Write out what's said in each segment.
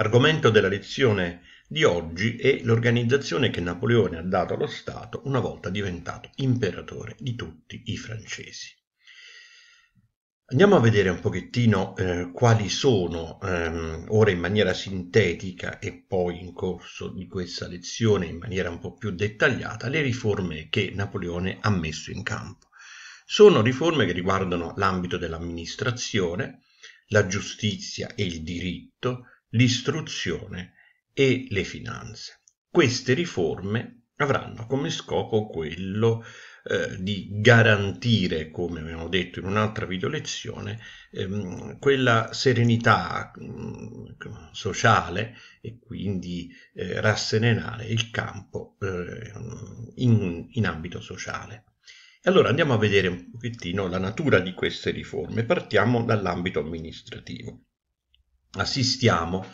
Argomento della lezione di oggi è l'organizzazione che Napoleone ha dato allo Stato una volta diventato imperatore di tutti i francesi. Andiamo a vedere un pochettino eh, quali sono, ehm, ora in maniera sintetica e poi in corso di questa lezione in maniera un po' più dettagliata, le riforme che Napoleone ha messo in campo. Sono riforme che riguardano l'ambito dell'amministrazione, la giustizia e il diritto, l'istruzione e le finanze. Queste riforme avranno come scopo quello eh, di garantire, come abbiamo detto in un'altra video lezione, ehm, quella serenità mh, mm, sociale e quindi eh, rasserenare il campo eh, in, in ambito sociale. E allora andiamo a vedere un pochettino la natura di queste riforme. Partiamo dall'ambito amministrativo assistiamo,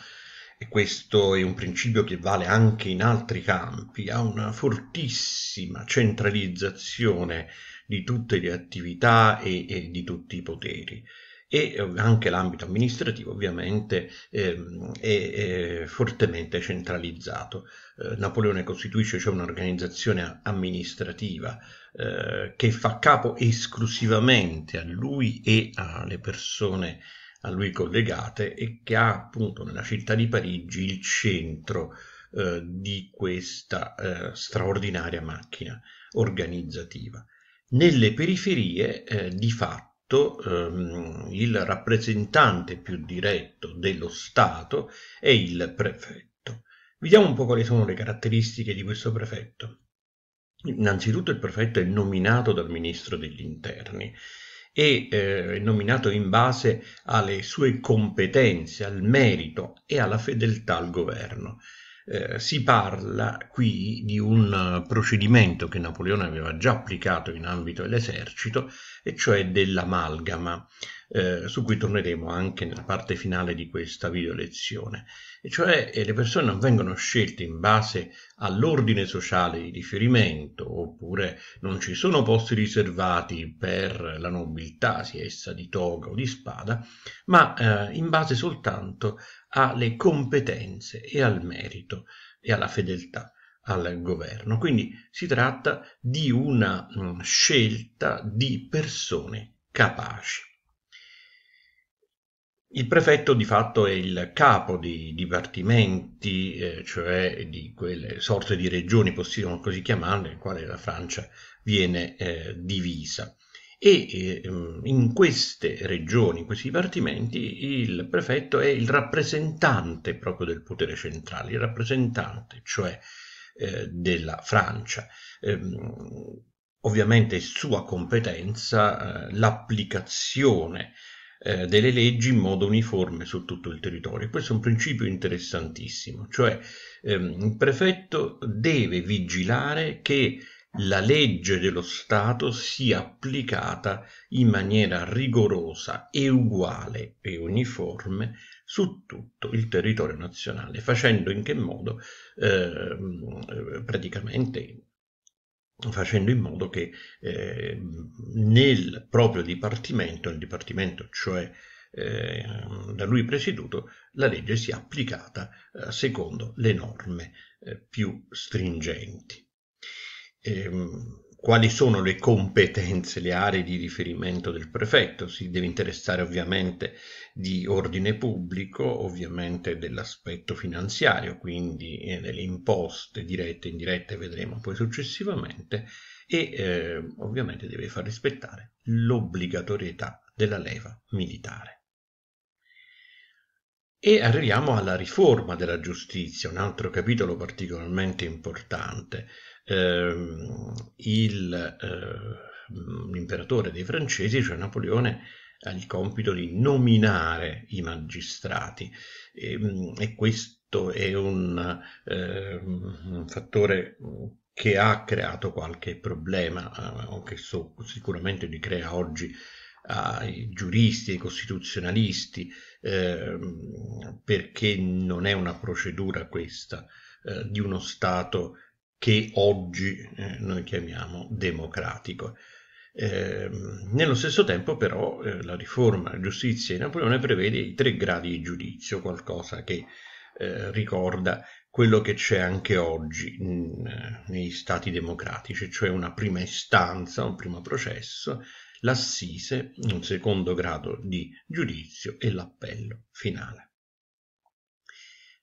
e questo è un principio che vale anche in altri campi, a una fortissima centralizzazione di tutte le attività e, e di tutti i poteri e eh, anche l'ambito amministrativo ovviamente ehm, è, è, fortemente centralizzato. Eh, Napoleone costituisce cioè un'organizzazione amministrativa eh, che fa capo esclusivamente a lui e alle persone a lui collegate e che ha appunto nella città di Parigi il centro eh, di questa eh, straordinaria macchina organizzativa. Nelle periferie eh, di fatto ehm, il rappresentante più diretto dello Stato è il prefetto. Vediamo un po' quali sono le caratteristiche di questo prefetto. Innanzitutto il prefetto è nominato dal ministro degli interni e eh, nominato in base alle sue competenze, al merito e alla fedeltà al governo. Eh, si parla qui di un eh, procedimento che Napoleone aveva già applicato in ambito dell'esercito, e cioè dell'amalgama eh, su cui torneremo anche nella parte finale di questa video lezione, e cioè eh, le persone non vengono scelte in base all'ordine sociale di riferimento, oppure non ci sono posti riservati per la nobiltà, sia essa di toga o di spada, ma eh, in base soltanto alle competenze e al merito e alla fedeltà al governo. Quindi si tratta di una mh, mm, scelta di persone capaci. Il prefetto di fatto è il capo dei dipartimenti, eh, cioè di quelle sorte di regioni, possiamo così chiamarle, in quale la Francia viene eh, divisa. E eh, mm, in queste regioni, in questi dipartimenti, il prefetto è il rappresentante proprio del potere centrale, il rappresentante, cioè eh, della Francia. Ehm, ovviamente è sua competenza eh, l'applicazione eh, delle leggi in modo uniforme su tutto il territorio. Questo è un principio interessantissimo, cioè ehm, il prefetto deve vigilare che la legge dello Stato sia applicata in maniera rigorosa e uguale e uniforme su tutto il territorio nazionale, facendo in che modo eh, praticamente facendo in modo che eh, nel proprio dipartimento, nel dipartimento cioè eh, da lui presieduto, la legge sia applicata eh, secondo le norme eh, più stringenti. Ehm, quali sono le competenze, le aree di riferimento del prefetto, si deve interessare ovviamente di ordine pubblico, ovviamente dell'aspetto finanziario, quindi eh, delle imposte dirette e indirette, vedremo poi successivamente, e eh, ovviamente deve far rispettare l'obbligatorietà della leva militare. E arriviamo alla riforma della giustizia, un altro capitolo particolarmente importante, Ehm, ehm, l'imperatore dei francesi, cioè Napoleone, ha il compito di nominare i magistrati e, ehm, e questo è un, eh, un, fattore che ha creato qualche problema eh, o che so, sicuramente li crea oggi ai giuristi, ai costituzionalisti, eh, perché non è una procedura questa eh, di uno Stato che oggi eh, noi chiamiamo democratico. Eh, nello stesso tempo però eh, la riforma giustizia di Napoleone prevede i tre gradi di giudizio, qualcosa che eh, ricorda quello che c'è anche oggi in, mm, eh, negli stati democratici, cioè una prima istanza, un primo processo, l'assise, un secondo grado di giudizio e l'appello finale.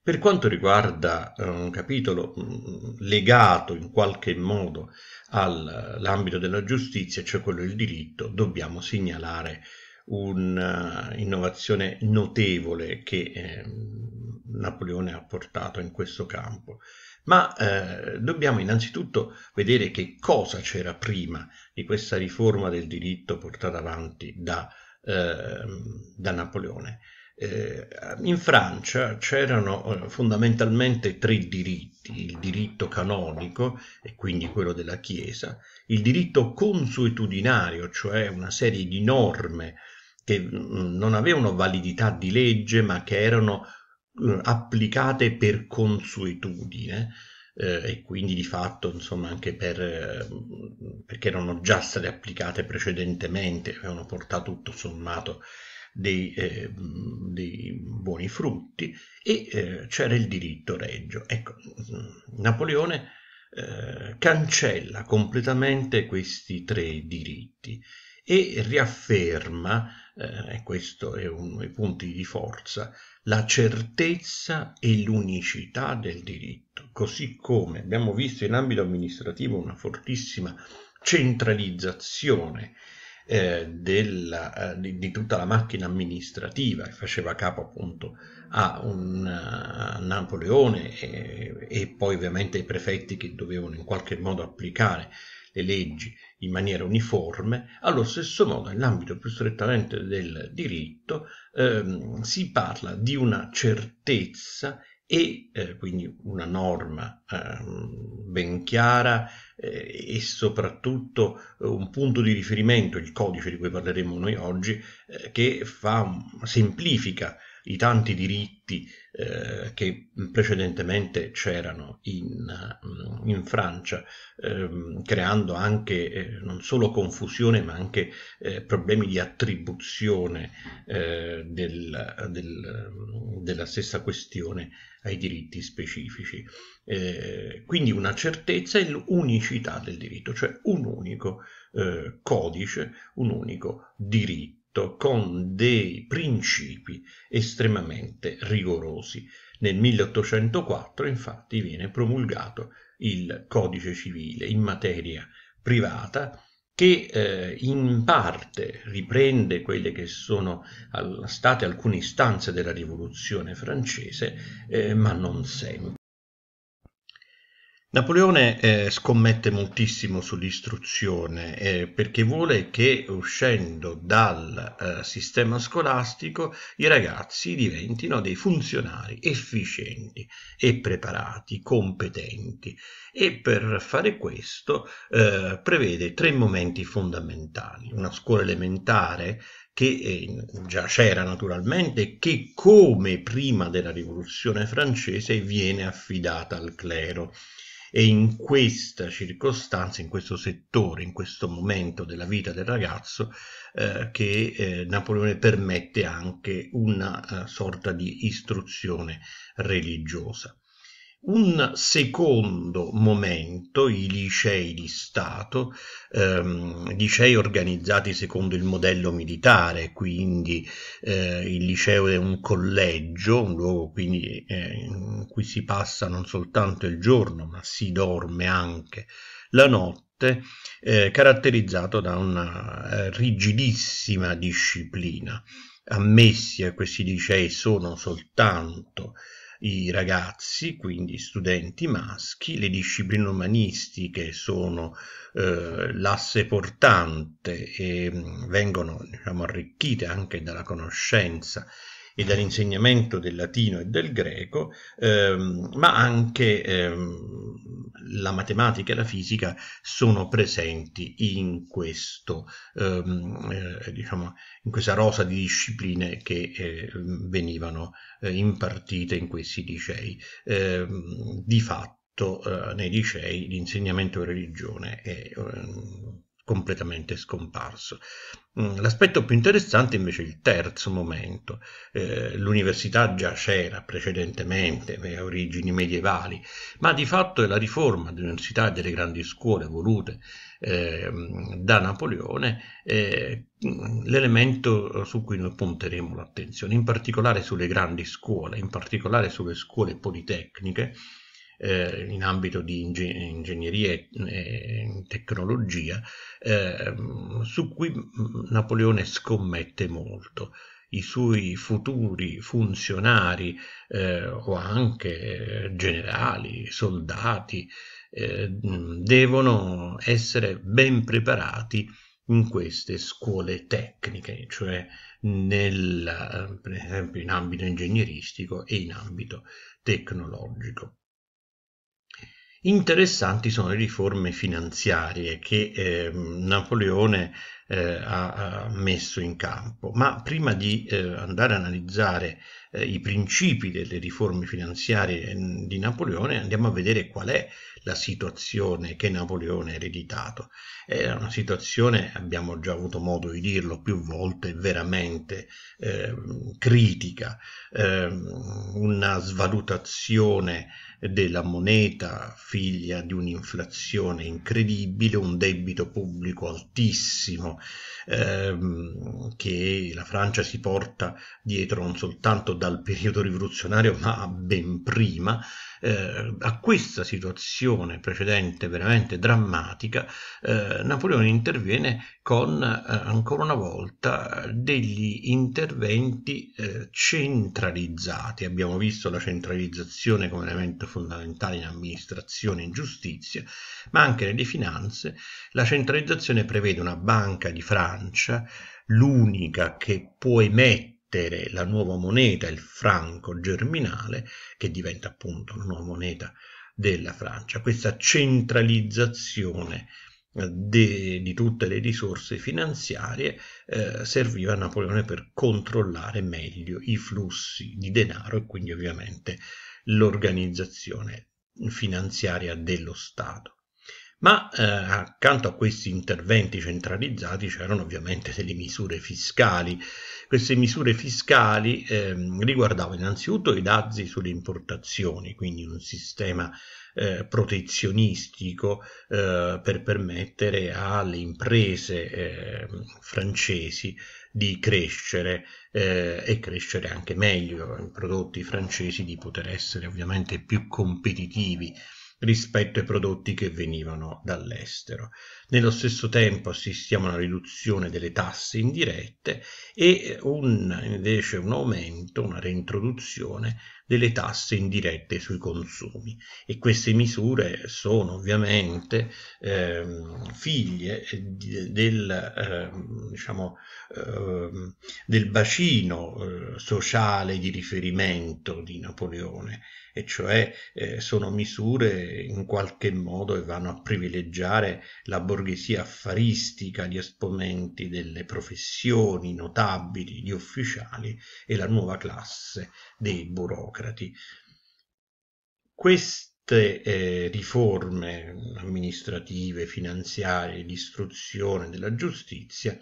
Per quanto riguarda eh, un capitolo mm, legato in qualche modo all'ambito della giustizia, cioè quello del diritto, dobbiamo segnalare un'innovazione eh, notevole che ehm, Napoleone ha portato in questo campo. Ma eh, dobbiamo innanzitutto vedere che cosa c'era prima di questa riforma del diritto portata avanti da, ehm, da Napoleone. Eh, in Francia c'erano eh, fondamentalmente tre diritti, il diritto canonico, e quindi quello della Chiesa, il diritto consuetudinario, cioè una serie di norme che mm, non avevano validità di legge ma che erano eh, applicate per consuetudine eh, e quindi di fatto insomma anche per, eh, perché erano già state applicate precedentemente avevano portato tutto sommato dei, eh, dei buoni frutti e eh, c'era il diritto regio. Ecco, mm, Napoleone eh, cancella completamente questi tre diritti e riafferma, eh, questo è uno dei punti di forza, la certezza e l'unicità del diritto, così come abbiamo visto in ambito amministrativo una fortissima centralizzazione eh, della, eh, di, di, tutta la macchina amministrativa che faceva capo appunto a un a eh, Napoleone e, e poi ovviamente ai prefetti che dovevano in qualche modo applicare le leggi in maniera uniforme, allo stesso modo nell'ambito più strettamente del diritto ehm, si parla di una certezza e eh, quindi una norma ehm, ben chiara, eh, e soprattutto eh, un punto di riferimento, il codice di cui parleremo noi oggi, eh, che fa, semplifica i tanti diritti eh, che precedentemente c'erano in, mm, in Francia, ehm, creando anche eh, non solo confusione ma anche eh, problemi di attribuzione del, del, della stessa questione ai diritti specifici. Eh, quindi una certezza e l'unicità del diritto, cioè un unico eh, codice, un unico diritto con dei principi estremamente rigorosi. Nel 1804 infatti viene promulgato il codice civile in materia privata che eh, in parte riprende quelle che sono al, state alcune istanze della rivoluzione francese, eh, ma non sempre. Napoleone eh, scommette moltissimo sull'istruzione eh, perché vuole che uscendo dal eh, sistema scolastico i ragazzi diventino dei funzionari efficienti e preparati, competenti e per fare questo eh, prevede tre momenti fondamentali, una scuola elementare che eh, già c'era naturalmente, che come prima della rivoluzione francese viene affidata al clero e in questa circostanza, in questo settore, in questo momento della vita del ragazzo eh, che eh, Napoleone permette anche una uh, sorta di istruzione religiosa un secondo momento, i licei di Stato, ehm, licei organizzati secondo il modello militare, quindi eh, il liceo è un collegio, un luogo quindi, eh, in cui si passa non soltanto il giorno, ma si dorme anche la notte, eh, caratterizzato da una eh, rigidissima disciplina. Ammessi a questi licei sono soltanto i ragazzi, quindi studenti maschi, le discipline umanistiche sono eh, l'asse portante e mm, vengono diciamo, arricchite anche dalla conoscenza e dall'insegnamento del latino e del greco, ehm, ma anche ehm, la matematica e la fisica sono presenti in, questo, ehm, eh, diciamo, in questa rosa di discipline che eh, venivano eh, impartite in questi licei. Ehm, di fatto eh, nei licei l'insegnamento di religione è ehm, completamente scomparso. Mm, l'aspetto più interessante invece è il terzo momento. Eh, l'università già c'era precedentemente, aveva eh, origini medievali, ma di fatto è la riforma dell'università e delle grandi scuole volute eh, da Napoleone eh, mm, l'elemento su cui noi punteremo l'attenzione, in particolare sulle grandi scuole, in particolare sulle scuole politecniche, eh, in ambito di ingeg- ingegneria e eh, tecnologia, eh, su cui Napoleone scommette molto. I suoi futuri funzionari eh, o anche generali, soldati, eh, devono essere ben preparati in queste scuole tecniche, cioè nel, per esempio in ambito ingegneristico e in ambito tecnologico. Interessanti sono le riforme finanziarie che eh, Napoleone eh, ha, ha, messo in campo, ma prima di eh, andare a analizzare eh, i principi delle riforme finanziarie ehm, di Napoleone andiamo a vedere qual è la situazione che Napoleone ha ereditato. È una situazione, abbiamo già avuto modo di dirlo più volte, veramente ehm, critica, ehm, una svalutazione della moneta figlia di un'inflazione incredibile, un debito pubblico altissimo ehm, che la Francia si porta dietro non soltanto dal periodo rivoluzionario ma ben prima, eh, a questa situazione precedente veramente drammatica, eh, Napoleone interviene con eh, ancora una volta degli interventi eh, centralizzati. Abbiamo visto la centralizzazione come elemento fondamentale in amministrazione e in giustizia, ma anche nelle finanze. La centralizzazione prevede una banca di Francia, l'unica che può emettere emettere la nuova moneta, il franco germinale, che diventa appunto la nuova moneta della Francia. Questa centralizzazione eh, de, di tutte le risorse finanziarie eh, serviva a Napoleone per controllare meglio i flussi di denaro e quindi ovviamente l'organizzazione finanziaria dello Stato. Ma eh, accanto a questi interventi centralizzati c'erano ovviamente delle misure fiscali. Queste misure fiscali eh, riguardavano innanzitutto i dazi sulle importazioni, quindi un sistema eh, protezionistico eh, per permettere alle imprese ehm, francesi di crescere eh, e crescere anche meglio, i prodotti francesi di poter essere ovviamente più competitivi rispetto ai prodotti che venivano dall'estero. Nello stesso tempo assistiamo a una riduzione delle tasse indirette e un, invece un aumento, una reintroduzione delle tasse indirette sui consumi e queste misure sono ovviamente eh, figlie del, eh, diciamo, eh, del bacino eh, sociale di riferimento di Napoleone e cioè eh, sono misure in qualche modo che vanno a privilegiare la borghesia affaristica, gli esponenti delle professioni notabili, gli ufficiali e la nuova classe dei burocrati Socrati. Queste eh, riforme amministrative, finanziarie, di istruzione, della giustizia,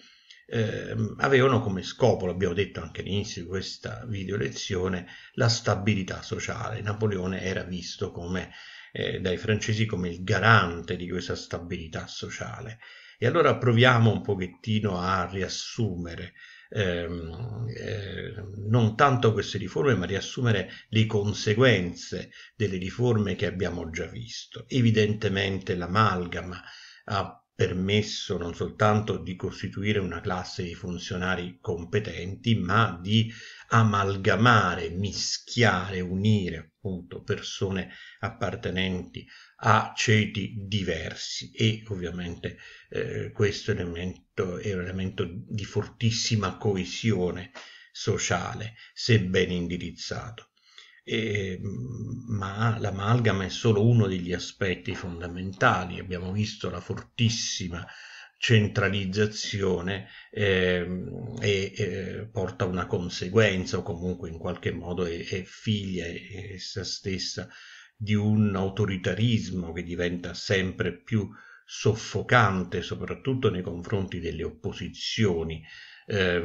eh, avevano come scopo, l'abbiamo detto anche all'inizio di questa video lezione, la stabilità sociale. Napoleone era visto come, eh, dai francesi come il garante di questa stabilità sociale. E allora proviamo un pochettino a riassumere Ehm, eh, non tanto queste riforme, ma riassumere le conseguenze delle riforme che abbiamo già visto. Evidentemente l'amalgama ha permesso non soltanto di costituire una classe di funzionari competenti, ma di amalgamare, mischiare, unire appunto persone appartenenti a ceti diversi e ovviamente eh, questo elemento è un elemento di fortissima coesione sociale, se ben indirizzato. E, mm, ma l'amalgama è solo uno degli aspetti fondamentali. Abbiamo visto la fortissima centralizzazione eh, e eh, porta una conseguenza o comunque in qualche modo è, è figlia è essa stessa di un autoritarismo che diventa sempre più soffocante soprattutto nei confronti delle opposizioni eh,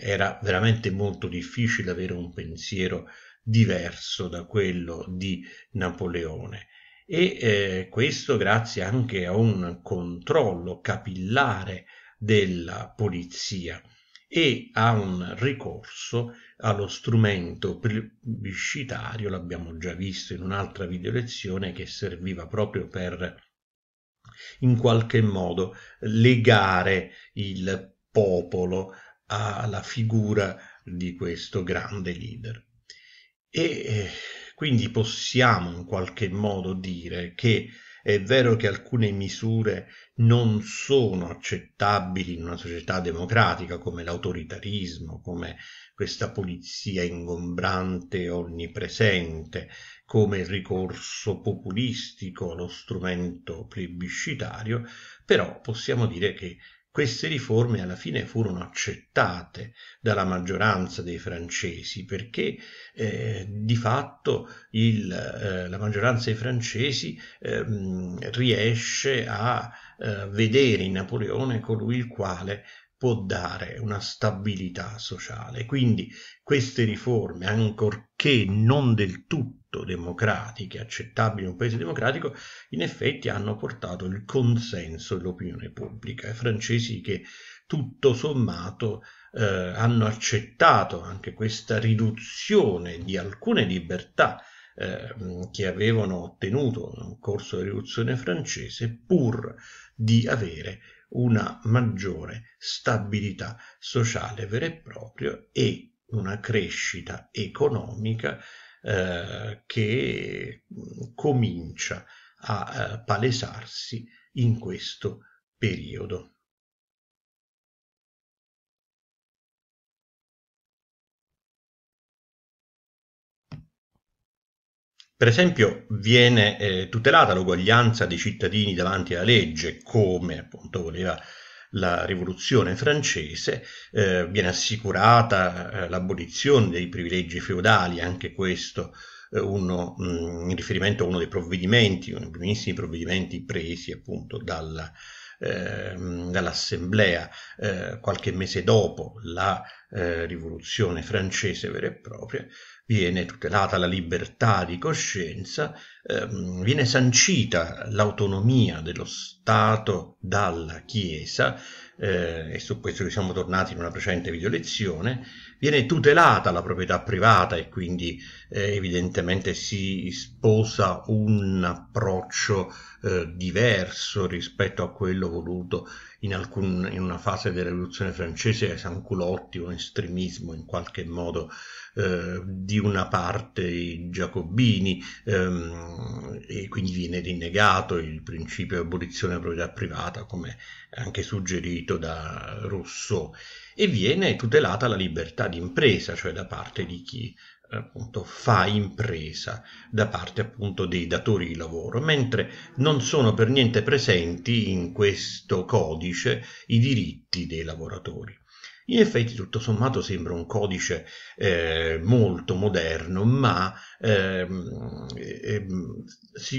era veramente molto difficile avere un pensiero diverso da quello di Napoleone e eh, questo grazie anche a un controllo capillare della polizia e a un ricorso allo strumento pubblicitario, l'abbiamo già visto in un'altra video lezione, che serviva proprio per in qualche modo legare il popolo alla figura di questo grande leader. E eh, quindi possiamo in qualche modo dire che è vero che alcune misure non sono accettabili in una società democratica come l'autoritarismo, come questa polizia ingombrante e onnipresente, come il ricorso populistico allo strumento plebiscitario, però possiamo dire che queste riforme alla fine furono accettate dalla maggioranza dei francesi perché eh, di fatto il, eh, la maggioranza dei francesi eh, riesce a eh, vedere in Napoleone colui il quale può dare una stabilità sociale. Quindi queste riforme, ancorché non del tutto democratiche, accettabili in un paese democratico, in effetti hanno portato il consenso dell'opinione pubblica. I francesi che tutto sommato eh, hanno accettato anche questa riduzione di alcune libertà eh, che avevano ottenuto nel corso della rivoluzione francese pur di avere una maggiore stabilità sociale vera e propria e una crescita economica eh, che mm, comincia a eh, palesarsi in questo periodo. Per esempio viene eh, tutelata l'uguaglianza dei cittadini davanti alla legge, come appunto voleva la rivoluzione francese, eh, viene assicurata eh, l'abolizione dei privilegi feudali, anche questo eh, uno, mh, mm, in riferimento a uno dei provvedimenti, uno dei primissimi provvedimenti presi appunto dalla, eh, dall'assemblea eh, qualche mese dopo la eh, rivoluzione francese vera e propria, viene tutelata la libertà di coscienza, ehm, viene sancita l'autonomia dello Stato dalla Chiesa, eh, e su questo siamo tornati in una precedente videolezione, viene tutelata la proprietà privata e quindi eh, evidentemente si sposa un approccio eh, diverso rispetto a quello voluto in, alcun, in, una fase della rivoluzione francese sanculotti o estremismo in qualche modo eh, di una parte i giacobini ehm, e quindi viene rinnegato il principio di abolizione della proprietà privata come anche suggerito da Rousseau e viene tutelata la libertà di impresa, cioè da parte di chi appunto, fa impresa da parte appunto dei datori di lavoro, mentre non sono per niente presenti in questo codice i diritti dei lavoratori. In effetti tutto sommato sembra un codice eh, molto moderno, ma eh,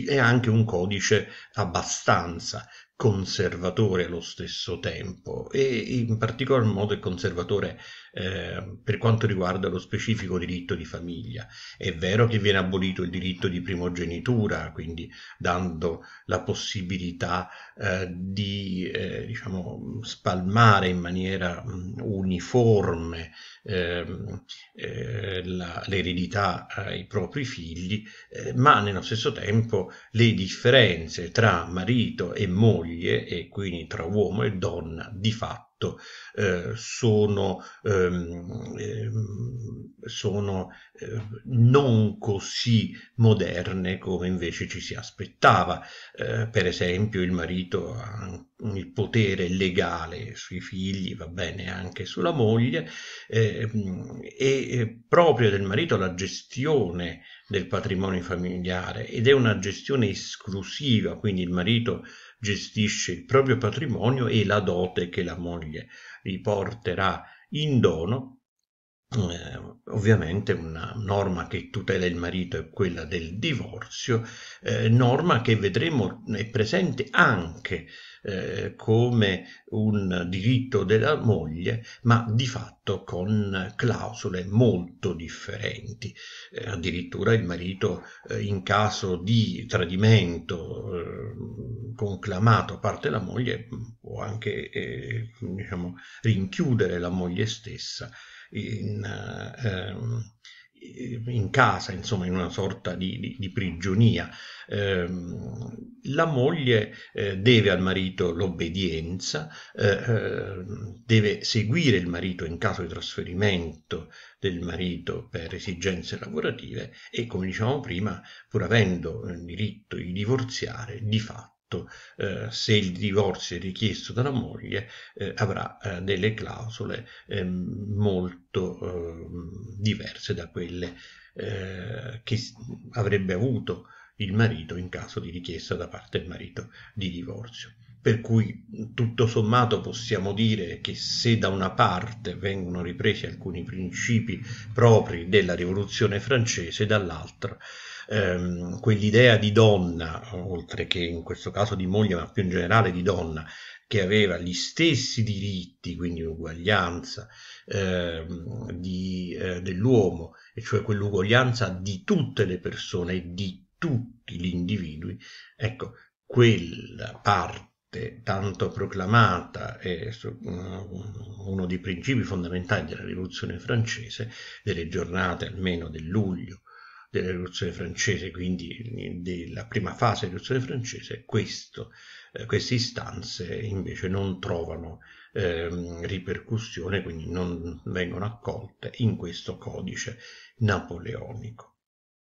è anche un codice abbastanza conservatore allo stesso tempo e in particolar modo è conservatore eh, per quanto riguarda lo specifico diritto di famiglia. È vero che viene abolito il diritto di primogenitura, quindi dando la possibilità eh, di eh, diciamo, spalmare in maniera mm, uniforme ehm, eh, la, l'eredità ai propri figli, eh, ma nello stesso tempo le differenze tra marito e moglie e quindi tra uomo e donna di fatto diritto, eh, sono, ehm, ehm, sono eh, non così moderne come invece ci si aspettava. Eh, per esempio il marito ha il potere legale sui figli, va bene anche sulla moglie, ehm, e eh, proprio del marito la gestione del patrimonio familiare ed è una gestione esclusiva, quindi il marito gestisce il proprio patrimonio e la dote che la moglie gli porterà in dono eh, ovviamente una norma che tutela il marito è quella del divorzio, eh, norma che vedremo è presente anche eh, come un diritto della moglie, ma di fatto con clausole molto differenti. Eh, addirittura il marito eh, in caso di tradimento eh, conclamato a parte la moglie mm, può anche diciamo, rinchiudere la moglie stessa in, ehm, in casa, insomma, in una sorta di, di, di prigionia. Eh, la moglie eh, deve al marito l'obbedienza, eh, eh, deve seguire il marito in caso di trasferimento del marito per esigenze lavorative e, come dicevamo prima, pur avendo il eh, diritto di divorziare, di fatto contratto, eh, se il divorzio è richiesto dalla moglie, eh, avrà eh, delle clausole ehm, molto ehm, diverse da quelle eh, che avrebbe avuto il marito in caso di richiesta da parte del marito di divorzio. Per cui tutto sommato possiamo dire che se da una parte vengono ripresi alcuni principi propri della rivoluzione francese, dall'altra ehm, quell'idea di donna, oltre che in questo caso di moglie, ma più in generale di donna, che aveva gli stessi diritti, quindi uguaglianza ehm, di, eh, dell'uomo, e cioè quell'uguaglianza di tutte le persone e di tutti gli individui, ecco, quella parte tanto proclamata è mm, uno dei principi fondamentali della rivoluzione francese, delle giornate almeno del luglio della rivoluzione francese, quindi della prima fase della rivoluzione francese, questo, eh, queste istanze invece non trovano eh, ripercussione, quindi non vengono accolte in questo codice napoleonico.